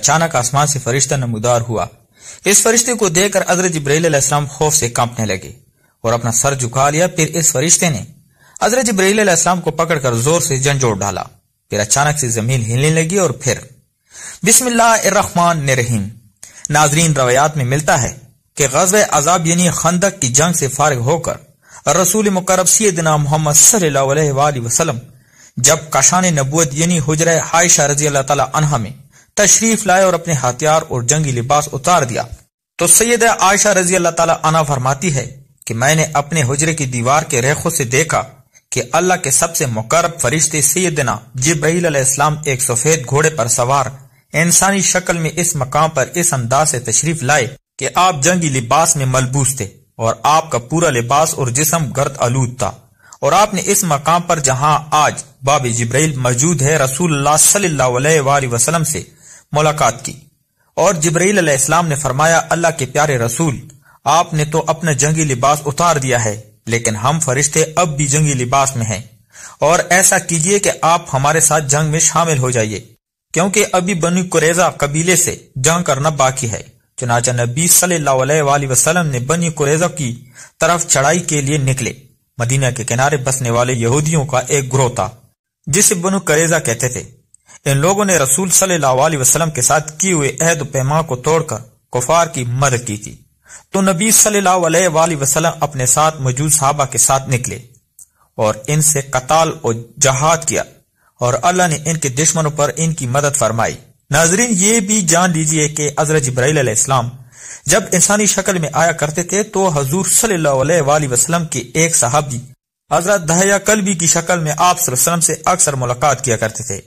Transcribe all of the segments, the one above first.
अचानक आसमान से फरिश्ता नमदार हुआ इस फरिश्ते को देखकर अजर जब्राईसम खौफ से कांपने लगे और अपना सर झुका लिया फिर इस फरिश्ते ने अजर जब्राईसम को पकड़कर जोर से जंजोड़ डाला फिर अचानक से जमीन हिलने लगी और फिर बिस्मिल्लाहमान ने रहीम नाजरीन रवायात में मिलता है कि गजब अजाब यानी खंदक की जंग से फारग होकर रसूल मुकरब सीदना मोहम्मद सल वसलम जब काशान नबूत यानी हजर हायशा रजी अल्लाह तला में तशरीफ लाए और अपने हथियार और जंगी लिबास उतार दिया तो सैद आयशा रजी अल्लाह तला फरमाती है कि मैंने अपने हजरे की दीवार के रेखों से देखा कि अल्लाह के सबसे मुकरब फरिश्ते सैदना जिब्राहील इस्लाम एक सफेद घोड़े पर सवार इंसानी शक्ल में इस मकाम पर इस अंदाज से तशरीफ लाए कि आप जंगी लिबास में मलबूस थे और आपका पूरा लिबास और जिसम गर्द आलूद था और आपने इस मकाम पर जहां आज बाबी जिब्राइल मौजूद है रसूल सल्लल्लाहु अलैहि वसल्लम से मुलाकात की और जबरील इस्लाम ने फरमाया अल्लाह के प्यारे रसूल आपने तो अपना जंगी लिबास उतार दिया है लेकिन हम फरिश्ते अब भी जंगी लिबास में हैं और ऐसा कीजिए कि आप हमारे साथ जंग में शामिल हो जाइए क्योंकि अभी बनी कुरेजा कबीले से जंग करना बाकी है चुनाचा नबी वसल्लम ने बनी कुरेजा की तरफ चढ़ाई के लिए निकले मदीना के किनारे बसने वाले यहूदियों का एक ग्रोह था जिसे बनु करेजा कहते थे इन लोगों ने रसूल सल्लल्लाहु अलैहि वसल्लम के साथ किए हुए अहद पैमा को तोड़कर कुफार की मदद की थी तो नबी सल्लल्लाहु अलैहि वसल्लम अपने साथ मौजूद साहबा के साथ निकले और इनसे कताल और जहाद किया और अल्लाह ने इनके दुश्मनों पर इनकी मदद फरमाई नाजरीन ये भी जान लीजिए कि हजरत जब्राइल जब इंसानी शक्ल में आया करते थे तो हजूर सल्लल्लाहु वसल्लम के एक साहबी हजरत दहया कलबी की शक्ल में आप वसल्लम से अक्सर मुलाकात किया करते थे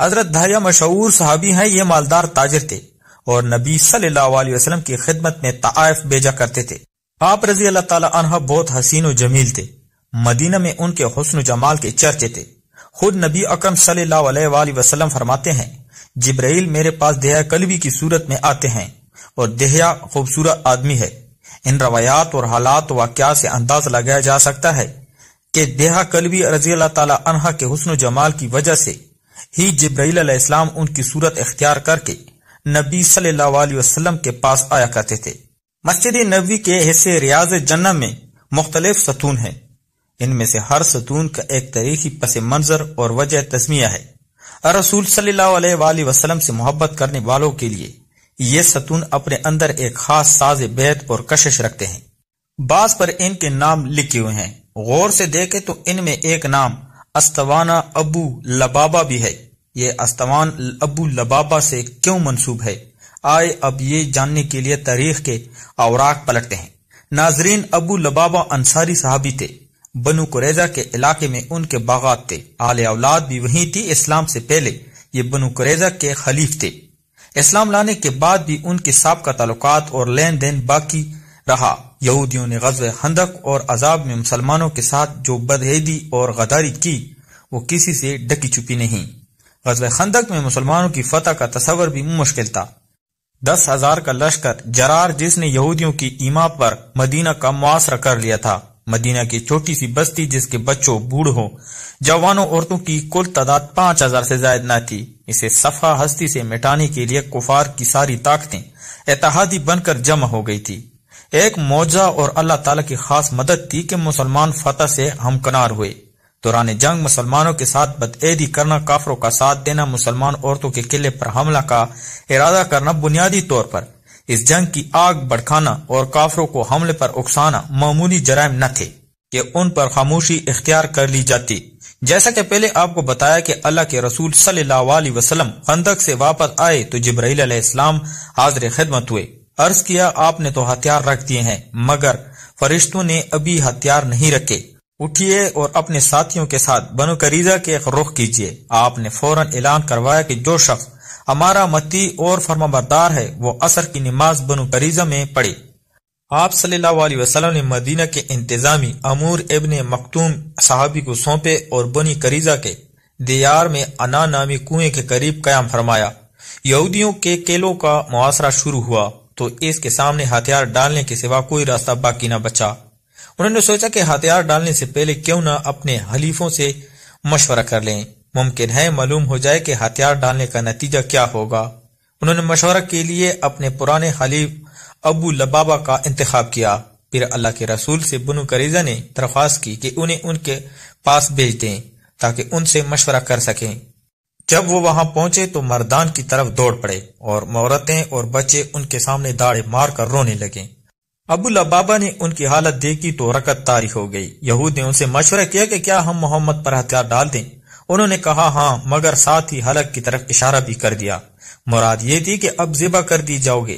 हजरत धारिया मशहूर सहाबी हैं ये मालदार ताजर थे और नबी सल्लाम की खिदमत में ताइफ भेजा करते थे आप रजी अल्लाह तला बहुत हसीन जमील थे मदीना में उनके हसन जमाल के चर्चे थे खुद नबी अक्रम सल्लल्लाहु फरमाते हैं जिब्राइल मेरे पास देहा कलबी की सूरत में आते हैं और दहया खूबसूरत आदमी है इन रवायात और हालात वाक़ात से अंदाज लगाया जा सकता है कि देहा कलबी रजी अल्लाह तला के हसन जमाल की वजह से ही जब्राईल इस्लाम उनकी सूरत इख्तियार करके नबी सल्लल्लाहु अलैहि वसल्लम के पास आया करते थे मस्जिद नबी के हिस्से रियाज जन्ना में मुख्तलिफ सतून है इनमें से हर सतून का एक तारीखी पस मंजर और वजह तस्मिया है रसूल सल्लल्लाहु अलैहि वसल्लम से मोहब्बत करने वालों के लिए ये सतून अपने अंदर एक खास साज बेहद और कशिश रखते हैं बास पर इनके नाम लिखे हुए हैं गौर से देखे तो इनमें एक नाम अस्तवाना अबू लबाबा भी है यह अस्तवान अबू लबाबा से क्यों मनसूब है आए अब ये जानने के लिए तारीख के औराक पलटते हैं नाजरीन अबू लबाबा अंसारी साहबी थे बनु कुरेजा के इलाके में उनके बागात थे आले औलाद भी वहीं थी इस्लाम से पहले ये बनु कुरेजा के खलीफ थे इस्लाम लाने के बाद भी उनके सबका ताल्लुकात और लेन देन बाकी रहा यहूदियों ने गजब खंदक और अजाब में मुसलमानों के साथ जो बदहेदी और गदारी की वो किसी से डकी छुपी नहीं गजब खंदक में मुसलमानों की फतह का तस्वर भी मुश्किल था दस हजार का लश्कर जरार जिसने यहूदियों की ईमा पर मदीना का मुआसरा कर लिया था मदीना की छोटी सी बस्ती जिसके बच्चों बूढ़ हो जवानों औरतों की कुल तादाद पांच हजार से जायद न थी इसे सफा हस्ती से मिटाने के लिए कुफार की सारी ताकतें एतहादी बनकर जमा हो गई थी एक मौजा और अल्लाह ताला की खास मदद थी कि मुसलमान फतह से हमकनार हुए दौरान जंग मुसलमानों के साथ बदएदी करना काफरों का साथ देना मुसलमान औरतों के किले पर हमला का इरादा करना बुनियादी तौर पर इस जंग की आग भड़काना और काफरों को हमले पर उकसाना मामूली जराम न थे कि उन पर खामोशी इख्तियार कर ली जाती जैसा कि पहले आपको बताया कि अल्लाह के रसूल सल्लल्लाहु अलैहि वसल्लम खंदक से वापस आए तो जिब्राइल अलैहिस्सलाम हाजिर खिदमत हुए अर्ज किया आपने तो हथियार रख दिए हैं मगर फरिश्तों ने अभी हथियार नहीं रखे उठिए और अपने साथियों के साथ बनो करीजा के एक रुख कीजिए आपने फौरन ऐलान करवाया कि जो शख्स हमारा मती और फर्माबरदार है वो असर की नमाज बनु करीजा में पढ़े आप सल्लल्लाहु अलैहि वसल्लम ने मदीना के इंतजामी अमूर इबन मखतूम साहबी को सौंपे और बनी करीजा के दियार में अना नामी कुएं के करीब कयाम फरमाया यहूदियों के केलों का मुआसरा शुरू हुआ तो इसके सामने हथियार डालने के सिवा कोई रास्ता बाकी न बचा उन्होंने सोचा कि हथियार डालने से पहले क्यों न अपने हलीफों से मशवरा कर लें मुमकिन है मालूम हो जाए कि हथियार डालने का नतीजा क्या होगा उन्होंने मशवरा के लिए अपने पुराने हलीफ अबू लबाबा का इंतखब किया फिर अल्लाह के रसूल से बनु करीजा ने दरख्वास्त की कि उन्हें उनके पास भेज दें ताकि उनसे मशवरा कर सकें जब वो वहां पहुंचे तो मर्दान की तरफ दौड़ पड़े और औरतें और बच्चे उनके सामने दाड़े कर रोने लगे अबुल अबाबा ने उनकी हालत देखी तो रकत तारी हो गई यहूद ने उनसे मशवरा किया कि क्या हम मोहम्मद पर हथियार डाल दें उन्होंने कहा हाँ मगर साथ ही हलक की तरफ इशारा भी कर दिया मुराद ये थी कि अब जिबा कर दी जाओगे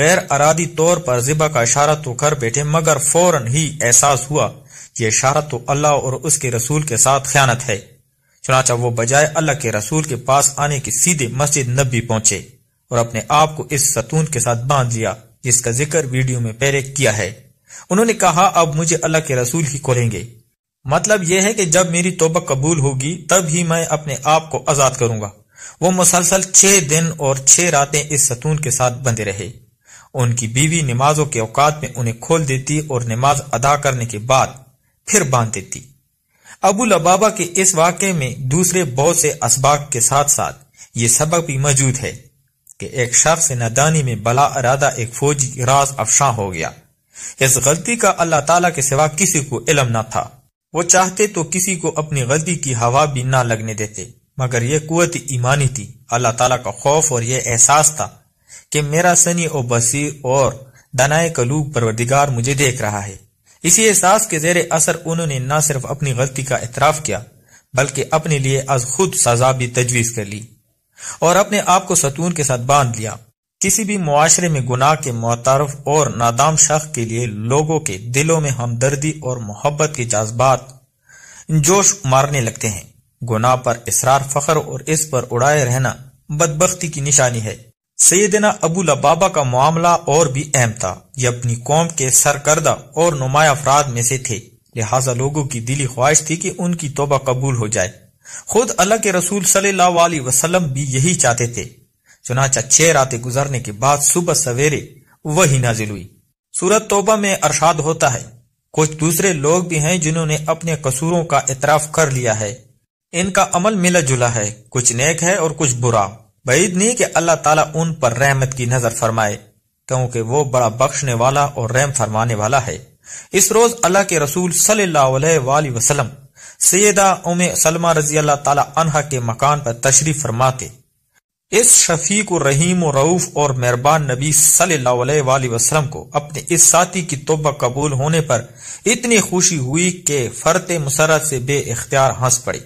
गैर अरादी तौर पर जिबा का इशारा तो कर बैठे मगर फौरन ही एहसास हुआ ये इशारा तो अल्लाह और उसके रसूल के साथ ख्यानत है चुनाचा वो बजाय अल्लाह के रसूल के पास आने के सीधे मस्जिद नबी पहुंचे और अपने आप को इस सतून के साथ बांध लिया जिसका जिक्र वीडियो में पहले किया है उन्होंने कहा अब मुझे अल्लाह के रसूल ही खोलेंगे मतलब यह है कि जब मेरी तोबा कबूल होगी तब ही मैं अपने आप को आजाद करूंगा वो मुसलसल छह दिन और छह रातें इस सतून के साथ बंधे रहे उनकी बीवी नमाजों के औकात में उन्हें खोल देती और नमाज अदा करने के बाद फिर बांध देती अबू लबाबा के इस वाक्य में दूसरे बहुत से इसबाक के साथ साथ ये सबक भी मौजूद है कि एक शख्स नदानी में बला अरादा एक फौजी राज अफशा हो गया इस गलती का अल्लाह ताला के सिवा किसी को इलम न था वो चाहते तो किसी को अपनी गलती की हवा भी ना लगने देते मगर यह कुत ईमानी थी अल्लाह तला का खौफ और यह एहसास था कि मेरा सनी और बसीर और दनाए कलूब परवरदिगार मुझे देख रहा है इसी एहसास के जेर असर उन्होंने न सिर्फ अपनी गलती का एतराफ किया बल्कि अपने लिए आज खुद सजा भी तजवीज कर ली और अपने आप को सतून के साथ बांध लिया किसी भी मुआरे में गुनाह के मोतारफ और नादाम शख के लिए लोगों के दिलों में हमदर्दी और मोहब्बत के जज्बात जोश मारने लगते हैं गुनाह पर इसरार फखर और इस पर उड़ाए रहना बदबख्ती की निशानी है सैदना अबू लबाबा का मामला और भी अहम था ये अपनी कौम के सरकर्दा और नुमाया अफराद में से थे लिहाजा लोगों की दिली ख्वाहिश थी कि उनकी तोबा कबूल हो जाए खुद अल्लाह के रसूल सल्लल्लाहु अलैहि वसल्लम भी यही चाहते थे चुनाचा छह रातें गुजरने के बाद सुबह सवेरे वही नाजिल हुई सूरत तोबा में अरशाद होता है कुछ दूसरे लोग भी हैं जिन्होंने अपने कसूरों का इतराफ कर लिया है इनका अमल मिला जुला है कुछ नेक है और कुछ बुरा वईद नहीं कि अल्लाह ताला उन पर रहमत की नजर फरमाए क्योंकि वो बड़ा बख्शने वाला और रहम फरमाने वाला है इस रोज अल्लाह के रसूल सल्लाम सैदा उम सलमा रजी अल्लाह अनहा के मकान पर तशरीफ फरमाते इस शफीक रहीम रऊफ और मेहरबान नबी सल्लल्लाहु वसलम को अपने इस साथी की तोबा कबूल होने पर इतनी खुशी हुई कि फरते मुसरत से बे इख्तियार हंस पड़ी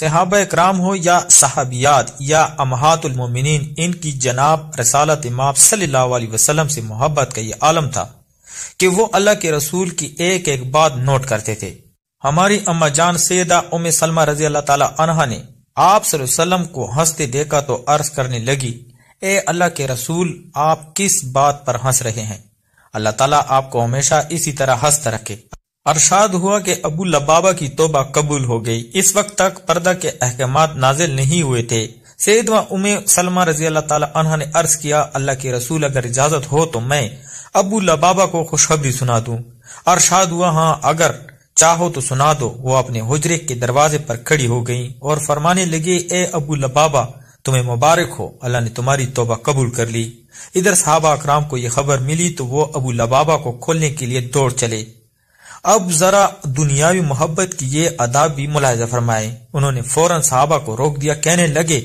सहाब कराम हो या साहबियात या अमहातुलमिन इनकी जनाब रसालत इमाम सल्लल्लाहु से मोहब्बत का ये आलम था कि वो अल्लाह के रसूल की एक एक बात नोट करते थे हमारी अम्मा जान सैदा उम सलमा रजी अल्लाह तला ने आप वसल्लम को हंसते देखा तो अर्ज करने लगी ए अल्लाह के रसूल आप किस बात पर हंस रहे हैं अल्लाह तला आपको हमेशा इसी तरह हंसता रखे अरसाद हुआ कि अबू लबाबा की तोबा कबूल हो गई इस वक्त तक पर्दा के अहकाम नाजिल नहीं हुए थे सैद व उमे सलमा रजी अल्लाह तला ने अर्ज किया अल्लाह के रसूल अगर इजाजत हो तो मैं अबू लबाबा को खुशखबरी सुना दू अरसाद हुआ हाँ अगर चाहो तो सुना दो वो अपने हजरे के दरवाजे पर खड़ी हो गई और फरमाने लगे ए अबू लबाबा तुम्हें मुबारक हो अल्लाह ने तुम्हारी तोबा कबूल कर ली इधर साहबा अकराम को यह खबर मिली तो वो अबू लबाबा को खोलने के लिए दौड़ चले अब जरा दुनियावी मोहब्बत की ये अदाब भी मुलायजा फरमाए उन्होंने फौरन साहबा को रोक दिया कहने लगे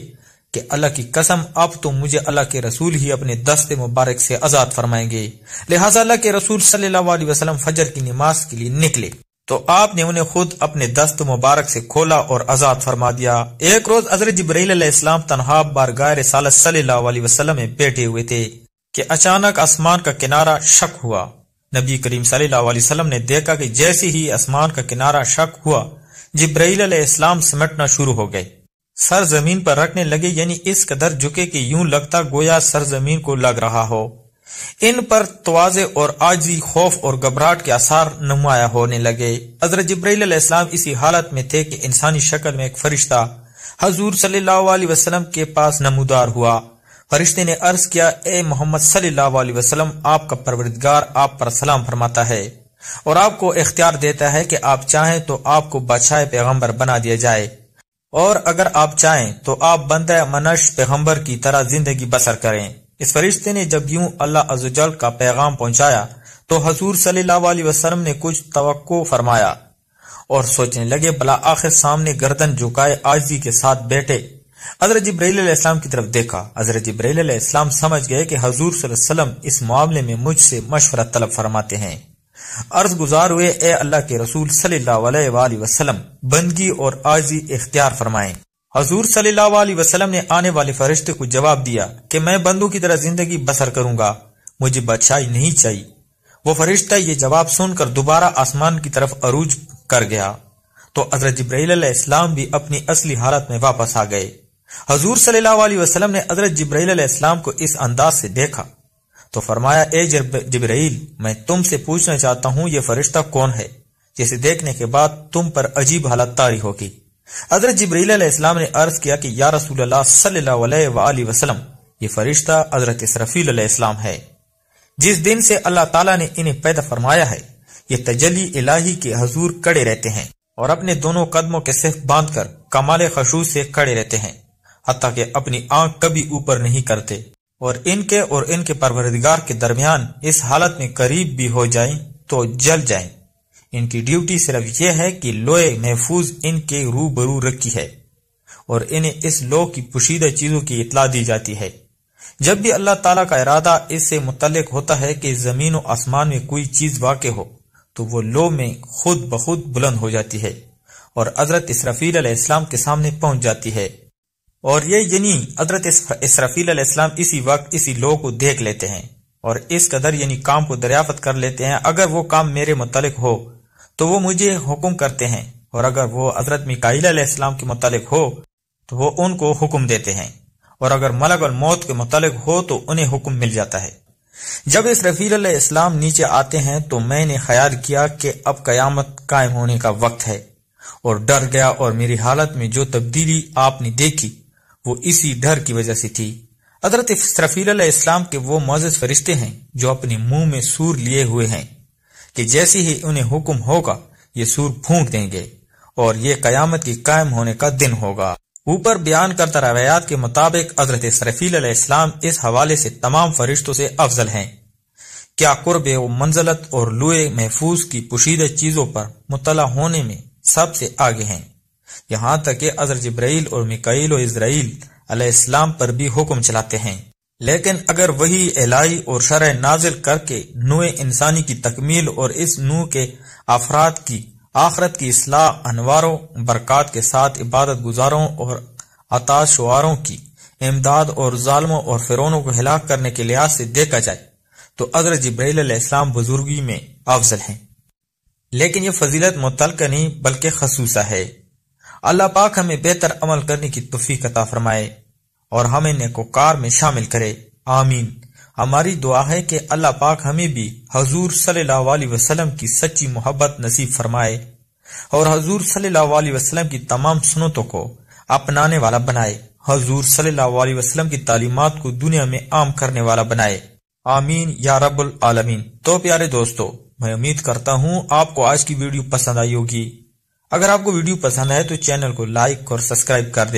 कि अल्लाह की कसम अब तो मुझे अल्लाह के रसूल ही अपने दस्त मुबारक से आजाद फरमाएंगे लिहाजा अल्लाह के रसूल सल्लल्लाहु अलैहि वसल्लम फजर की नमाज के लिए निकले तो आपने उन्हें खुद अपने दस्त मुबारक से खोला और आजाद फरमा दिया एक रोज हजरत जबरील इस्लाम तनहा बारगाह रसालत सल्लल्लाहु अलैहि वसल्लम में बैठे हुए थे कि अचानक आसमान का किनारा शक हुआ नबी करीम सल्लल्लाहु अलैहि वसल्लम ने देखा कि जैसे ही आसमान का किनारा शक हुआ जिब्राइल इस्लाम सिमटना शुरू हो गए सर जमीन पर रखने लगे यानी इस कदर झुके कि यूं लगता गोया सर जमीन को लग रहा हो इन पर तोजे और आजी खौफ और घबराहट के आसार नुमाया होने लगे हजरत जब्राईल इसी हालत में थे कि इंसानी शक्ल में एक फरिश्ता हजूर सल्लल्लाहु अलैहि वसल्लम के पास नमूदार हुआ फरिश्ते ने अर्ज किया ए मोहम्मद सल्लल्लाहु अलैहि वसल्लम आपका परवरदगार आप पर सलाम फरमाता है और आपको इख्तियार देता है कि आप चाहें तो आपको बादशाह पैगम्बर बना दिया जाए और अगर आप चाहें तो आप बंद मनश पैगम्बर की तरह जिंदगी बसर करें इस फरिश्ते ने जब यूं अल्लाह अजुजल का पैगाम पहुंचाया तो हजूर सल्लल्लाहु वसलम ने कुछ तो फरमाया और सोचने लगे भला आखिर सामने गर्दन झुकाए आजी के साथ बैठे अजरत जब्राईल की तरफ देखा अजरत जब्राईल समझ गए कि हजूर सल्लम इस मामले में मुझसे मशवरा तलब फरमाते हैं अर्ज गुजार हुए ए अल्लाह के रसूल सल्लाम बंदगी और आजी इख्तियार फरमाए हजूर सल्लल्लाहु अलैहि ने आने वाले फरिश्ते को जवाब दिया कि मैं बंदू की तरह जिंदगी बसर करूंगा मुझे बदशाही नहीं चाहिए वो फरिश्ता ये जवाब सुनकर दोबारा आसमान की तरफ अरूज कर गया तो अजरत जब्राईल भी अपनी असली हालत में वापस आ गए हजूर सल्लाम ने अजरत जब्राईसम को इस अंदाज से देखा तो फरमाया ए मैं तुमसे पूछना चाहता हूं यह फरिश्ता कौन है जिसे देखने के बाद तुम पर अजीब हालत तारी होगी हजरत जब्राईसम ने अर्ज किया कि या रसूल सल्लाम ये फरिश्ता अजरत सरफीलाम है जिस दिन से अल्लाह तला ने इन्हें पैदा फरमाया है ये तजली इलाही के हजूर कड़े रहते हैं और अपने दोनों कदमों के सिर्फ बांधकर कमाल खशूस से खड़े रहते हैं हती के अपनी आंख कभी ऊपर नहीं करते और इनके और इनके परवरदिगार के दरमियान इस हालत में करीब भी हो जाएं तो जल जाएं। इनकी ड्यूटी सिर्फ यह है कि लोहे महफूज इनके रूबरू रखी है और इन्हें इस लोह की पुशीदा चीजों की इतला दी जाती है जब भी अल्लाह ताला का इरादा इससे मुतलक होता है कि जमीन और आसमान में कोई चीज वाक़ हो तो वो लो में खुद बखुद बुलंद हो जाती है और अजरत इसराफील इस्लाम के सामने पहुंच जाती है और ये यानी अदरत इसराफील इस्लाम इसी वक्त इसी लोग को देख लेते हैं और इस कदर यानी काम को दरियाफत कर लेते हैं अगर वो काम मेरे मुतालिक हो तो वो मुझे हुक्म करते हैं और अगर वो अदरत मिकाईल इस्लाम के मुतालिक हो तो वो उनको हुक्म देते हैं और अगर मलक और मौत के मुतालिक हो तो उन्हें हुक्म मिल जाता है जब इस रफील इस्लाम नीचे आते हैं तो मैंने ख्याल किया कि अब कयामत कायम होने का वक्त है और डर गया और मेरी हालत में जो तब्दीली आपने देखी वो इसी डर की वजह से थी अदरत इसरफील इस्लाम के वो मोजज फरिश्ते हैं जो अपने मुंह में सूर लिए हुए हैं कि जैसे ही उन्हें हुक्म होगा ये सूर फूंक देंगे और ये कयामत की कायम होने का दिन होगा ऊपर बयान करता रवायात के मुताबिक अदरत सरफील इस्लाम इस हवाले से तमाम फरिश्तों से अफजल हैं क्या कुर्ब मंजलत और लुए महफूज की पुशीदा चीज़ों पर मुतला होने में सबसे आगे हैं यहाँ तक के अजर जब्राइल और मिकाइल और इसराइल इस्लाम पर भी हुक्म चलाते हैं लेकिन अगर वही एलाई और शरा नाजिल करके नुए इंसानी की तकमील और इस नू के अफराद की आखरत की असलाह अनवारों बरक़ात के साथ इबादत गुजारों और अताशुआरों की इमदाद और ालमों और फिरौनों को हिला करने के लिहाज से देखा जाए तो अजर जब्राईसम बुजुर्गी में अफजल है लेकिन यह फजीलत मुतल नहीं बल्कि खसूसा है अल्लाह पाक हमें बेहतर अमल करने की तोफीक अता फरमाए और हमें नेकोकार में शामिल करे आमीन हमारी दुआ है कि अल्लाह पाक हमें भी हजूर सल्लल्लाहु वसल्लम की सच्ची मोहब्बत नसीब फरमाए और हजूर सल्लल्लाहु वसल्लम की तमाम सुनतों को अपनाने वाला बनाए हजूर सल्लल्लाहु अलैहि वसल्लम की तालीमत को दुनिया में आम करने वाला बनाए आमीन या रबुल आलमीन तो प्यारे दोस्तों मैं उम्मीद करता हूँ आपको आज की वीडियो पसंद आई होगी अगर आपको वीडियो पसंद है तो चैनल को लाइक और सब्सक्राइब कर दें